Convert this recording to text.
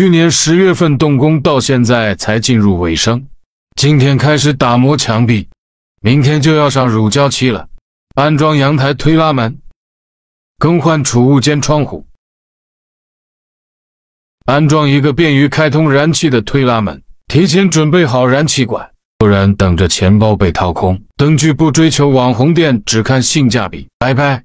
去年十月份动工，到现在才进入尾声。今天开始打磨墙壁，明天就要上乳胶漆了。安装阳台推拉门，更换储物间窗户，安装一个便于开通燃气的推拉门，提前准备好燃气管，不然等着钱包被掏空。灯具不追求网红店，只看性价比。拜拜。